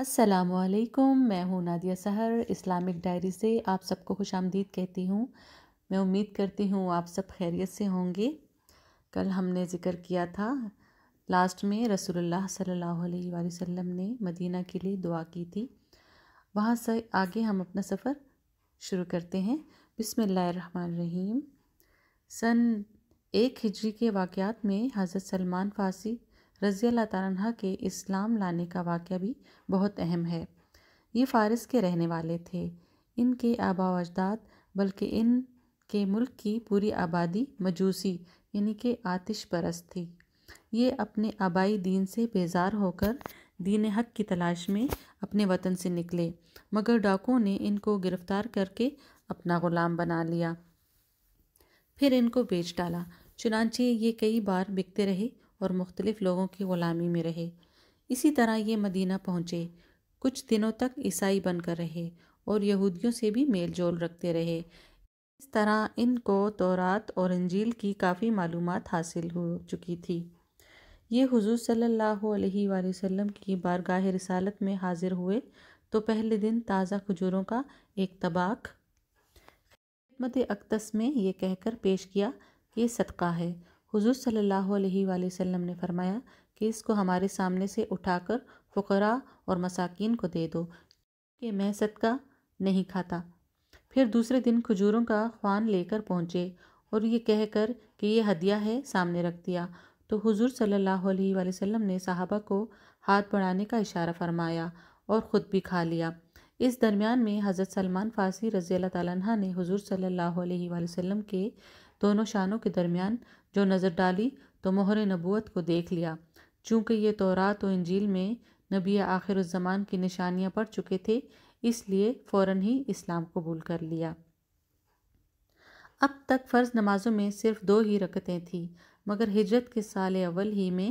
असलकुम मैं हूँ नादिया सहर इस्लामिक डायरी से आप सबको खुश आमदीद कहती हूँ मैं उम्मीद करती हूँ आप सब खैरियत से होंगे कल हमने ज़िक्र किया था लास्ट में रसूलुल्लाह सल्लल्लाहु अलैहि वसल्लम ने मदीना के लिए दुआ की थी वहाँ से आगे हम अपना सफ़र शुरू करते हैं बिसमीम सन एक हिजरी के वाक़ में हज़रत सलमान फ़ारसी रज़ी तह के इस्लाम लाने का वाक़ भी बहुत अहम है ये फ़ारस के रहने वाले थे इनके आबा अजदाद बल्कि इन के मुल्क की पूरी आबादी मजूसी यानी कि आतिश परस्त थी ये अपने आबाई दीन से बेजार होकर दीन हक की तलाश में अपने वतन से निकले मगर डाकुओं ने इनको गिरफ़्तार करके अपना ग़ुलाम बना लिया फिर इनको बेच डाला चुनाचे ये कई बार बिकते रहे और मुख्तलिफ़ लोगों की ग़ुलामी में रहे इसी तरह ये मदीना पहुँचे कुछ दिनों तक ईसाई बनकर रहे और यहूदियों से भी मेल जोल रखते रहे इस तरह इनको तौरात और इंजील की काफ़ी मालूम हासिल हो चुकी थी ये हुजूर सल्लल्लाहु अलैहि वसल्लम की बारगाह रिसालत में हाज़िर हुए तो पहले दिन ताज़ा खजूरों का एक तबाक खिदमत अक्तस में ये कहकर पेश किया कि सदका है हुजूर सल्लल्लाहु अलैहि वसल्लम ने फरमाया कि इसको हमारे सामने से उठाकर फ़करा और मसाकिन को दे दो कि मैं सदका नहीं खाता फिर दूसरे दिन खजूरों का ख्वान लेकर पहुँचे और ये कहकर कि ये हदिया है सामने रख दिया तो हुजूर सल्लल्लाहु अलैहि वसल्लम ने साहबा को हाथ बढ़ाने का इशारा फरमाया और ख़ुद भी खा लिया इस दरमियान में हज़रत सलमान फ़ारसी रज़ी अल्लाह ने हुजूर सल्लल्लाहु अलैहि वसल्लम के दोनों शानों के दरमियान जो नज़र डाली तो मोहर नबूत को देख लिया चूँकि ये रात व इंजील में नबी आखिर ज़मान की निशानियाँ पड़ चुके थे इसलिए फ़ौर ही इस्लाम कबूल कर लिया अब तक फ़र्ज़ नमाज़ों में सिर्फ दो ही रकतें थीं मगर हिजरत के साल अव्वल ही में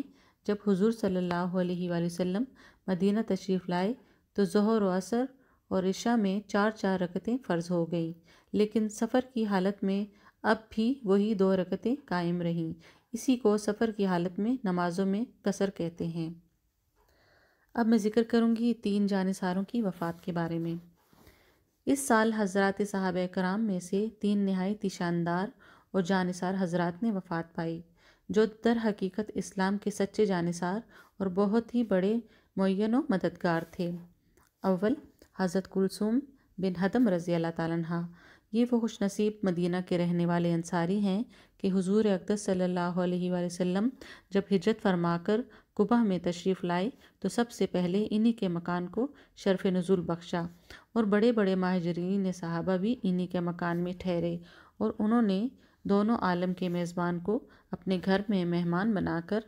जब हुजूर सल्लल्लाहु अलैहि वसल्लम मदीना तशरीफ़ लाए तो जहर व असर और इशा में चार चार रकतें फ़र्ज़ हो गईं लेकिन सफ़र की हालत में अब भी वही दो रकतें कायम रहीं इसी को सफ़र की हालत में नमाजों में कसर कहते हैं अब मैं ज़िक्र करूँगी तीन जानसारों की वफ़ात के बारे में इस साल हजरत साहब कराम में से तीन नहायत ही शानदार और जानसार हजरत ने वफ़ात पाई जो दर हकीकत इस्लाम के सच्चे जानसार और बहुत ही बड़े मुन मददगार थे अव्वल हज़रत कुलसूम बिन हदम रज़ी अल्लाह तहा ये वो खुश नसीब मदीना के रहने वाले अंसारी हैं कि हुजूर अकदस सल्लल्लाहु अलैहि वसल्लम जब हिजरत फरमाकर कुबा में तशरीफ़ लाए तो सबसे पहले इन्हीं के मकान को शरफ़ नज़ुल बख्शा और बड़े बड़े ने सहाबा भी इन्हीं के मकान में ठहरे और उन्होंने दोनों आलम के मेज़बान को अपने घर में मेहमान बनाकर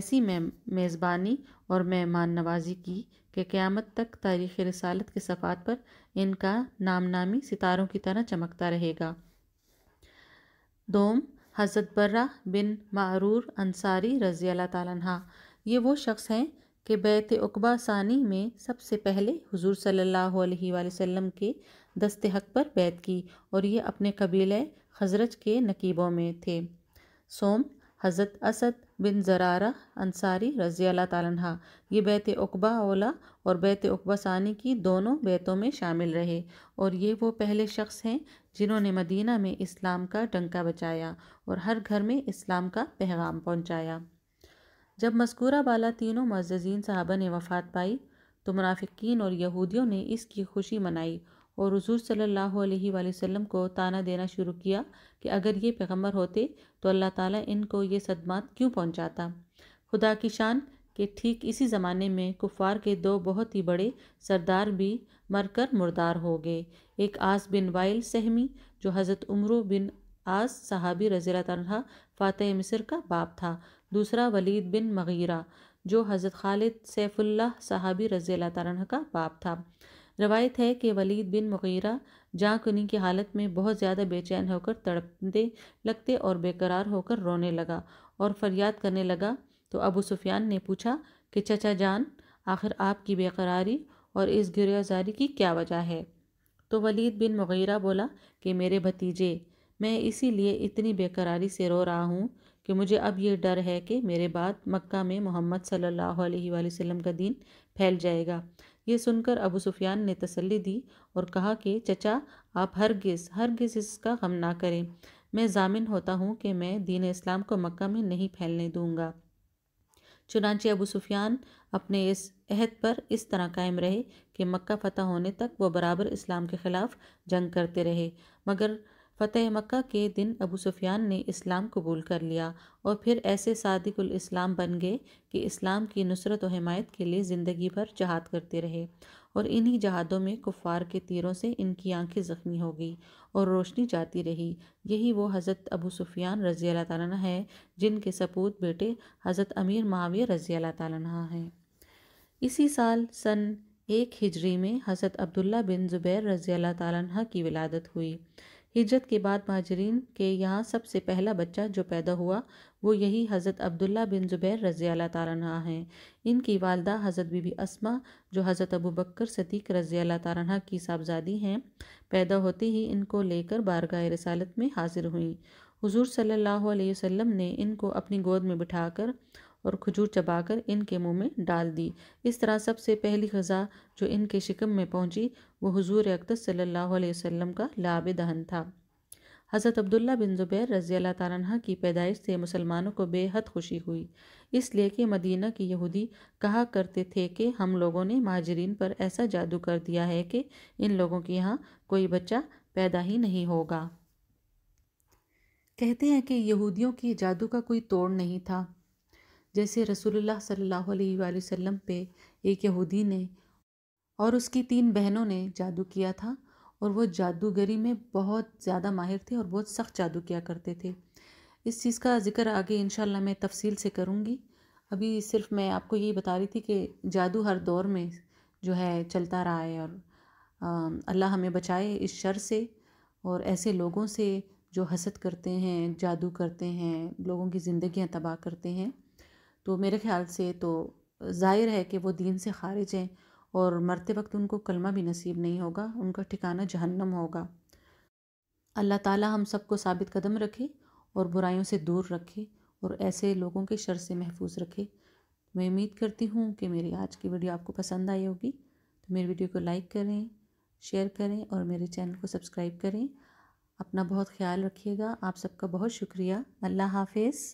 ऐसी मेज़बानी और मेहमान नवाजी की कि क़्यामत तक तारीख़ रसालत के सफ़ात पर इनका नामी सितारों की तरह चमकता रहेगा दोम हज़रत बर्रा बिन मारूर अंसारी रज़ी अल्लाह ताला ये वो शख्स हैं कि बैत उकबा सानी में सबसे पहले हुजूर सल्लल्लाहु अलैहि वसल्लम के दस्ते हक पर बैत की और ये अपने कबीले खजरज के नकीबों में थे सोम हज़रत असद बिन ज़रारा अंसारी रज़ी अल्लाह ये बैत उकबा ओला और बैत उकबा सानी की दोनों बैतों में शामिल रहे और ये वो पहले शख्स हैं जिन्होंने मदीना में इस्लाम का डंका बचाया और हर घर में इस्लाम का पैगाम पहुँचाया जब मस्कूरा बाला तीनों मज्जीन साहबा ने वफ़ात पाई तो मुनाफिकीन और यहूदियों ने इसकी खुशी मनाई और हजूर सल्ला वसम को ताना देना शुरू किया कि अगर ये पैगम्बर होते तो अल्लाह ताली इनको ये सदमात क्यों पहुँचाता खुदा की शान के ठीक इसी ज़माने में कुफार के दो बहुत ही बड़े सरदार भी मरकर मुर्दार हो गए एक आस बिन वाइल सहमी जो हज़रत उम्र बिन आस सहाबी रज़ी तनहा फ़ातह मिसर का बाप था दूसरा वलीद बिन मगीरा जो हज़रत खालिद सैफुल्ला सहाबी रज़ी तनह का बाप था रवायत है कि वलीद बिन जाँ जाकुनी की हालत में बहुत ज़्यादा बेचैन होकर तड़पते लगते और बेकरार होकर रोने लगा और फरियाद करने लगा तो अबू सुफियान ने पूछा कि चचा जान आखिर आपकी बेकरारी और इस गिरजारी की क्या वजह है तो वलीद बिन मुगीरा बोला कि मेरे भतीजे मैं इसीलिए इतनी बेकरारी से रो रहा हूँ कि मुझे अब यह डर है कि मेरे बाद मक्का में मोहम्मद सल्लल्लाहु अलैहि का दिन फैल जाएगा ये सुनकर अबू सुफियान ने तसल्ली दी और कहा कि चचा आप हर गिज़ हर गिज़ इसका गम ना करें मैं जामिन होता हूँ कि मैं दीन इस्लाम को मक्का में नहीं फैलने दूँगा चुनाचे अबू सुफियान अपने इस अहद पर इस तरह कायम रहे कि मक्का फतह होने तक वो बराबर इस्लाम के ख़िलाफ़ जंग करते रहे मगर फ़तेह मक्का के दिन अबू सुफ़ियान ने इस्लाम कबूल कर लिया और फिर ऐसे सादिकुल इस्लाम बन गए कि इस्लाम की नुसरत और हमायत के लिए ज़िंदगी भर जहाद करते रहे और इन्हीं जहादों में कुफ़ार के तीरों से इनकी आंखें ज़ख्मी हो गई और रोशनी जाती रही यही वो हज़रत अबू सुफ़ियान रज़ी अल्लाह ताला है जिनके सपूत बेटे हज़रत अमीर माविया रज़ी अल्लाह ताला हैं इसी साल सन एक हिजरी में हज़रत अब्दुल्ला बिन ज़ुबैर रज़ी अल्लाह ताला की विलादत हुई हिजरत के बाद महाजरीन के यहाँ सबसे पहला बच्चा जो पैदा हुआ वो यही हज़रत अब्दुल्ला बिन ज़ुबैर रज़ी अल्लाह तारहा हैं इनकी वालदा हज़रत बीबी असमा जो हज़रत अबू बकर सदीक रज़ी अल्लाह तारहा की साहबजादी हैं पैदा होते ही इनको लेकर बारगाह रसालत में हाजिर हुई हुजूर सल्लल्लाहु अलैहि वसल्लम ने इनको अपनी गोद में बिठाकर और खजूर चबाकर इनके मुंह में डाल दी इस तरह सबसे पहली ग़ज़ा जो इनके शिकम में पहुंची वो हुजूर अकदस सल्लल्लाहु अलैहि वसल्लम का लाब दहन था हज़रत अब्दुल्ला बिन ज़ुबैर रज़ी अल्लाह तह की पैदाइश से मुसलमानों को बेहद खुशी हुई इसलिए कि मदीना की यहूदी कहा करते थे कि हम लोगों ने महाजरीन पर ऐसा जादू कर दिया है कि इन लोगों के यहाँ कोई बच्चा पैदा ही नहीं होगा कहते हैं कि यहूदियों की जादू का कोई तोड़ नहीं था जैसे रसूलुल्लाह सल्लल्लाहु अलैहि वसल्लम पे एक यहूदी ने और उसकी तीन बहनों ने जादू किया था और वो जादूगरी में बहुत ज़्यादा माहिर थे और बहुत सख्त जादू किया करते थे इस चीज़ का ज़िक्र आगे इन मैं तफसील से करूँगी अभी सिर्फ मैं आपको यही बता रही थी कि जादू हर दौर में जो है चलता रहा है और अल्लाह हमें बचाए इस शर से और ऐसे लोगों से जो हसद करते हैं जादू करते हैं लोगों की ज़िंदियाँ तबाह करते हैं तो मेरे ख्याल से तो ज़ाहिर है कि वो दीन से ख़ारिज हैं और मरते वक्त उनको कलमा भी नसीब नहीं होगा उनका ठिकाना जहन्नम होगा अल्लाह ताला हम सबको साबित कदम रखे और बुराइयों से दूर रखे और ऐसे लोगों के शर से महफूज रखे मैं उम्मीद करती हूँ कि मेरी आज की वीडियो आपको पसंद आई होगी तो मेरी वीडियो को लाइक करें शेयर करें और मेरे चैनल को सब्सक्राइब करें अपना बहुत ख्याल रखिएगा आप सबका बहुत शुक्रिया अल्लाह हाफिज़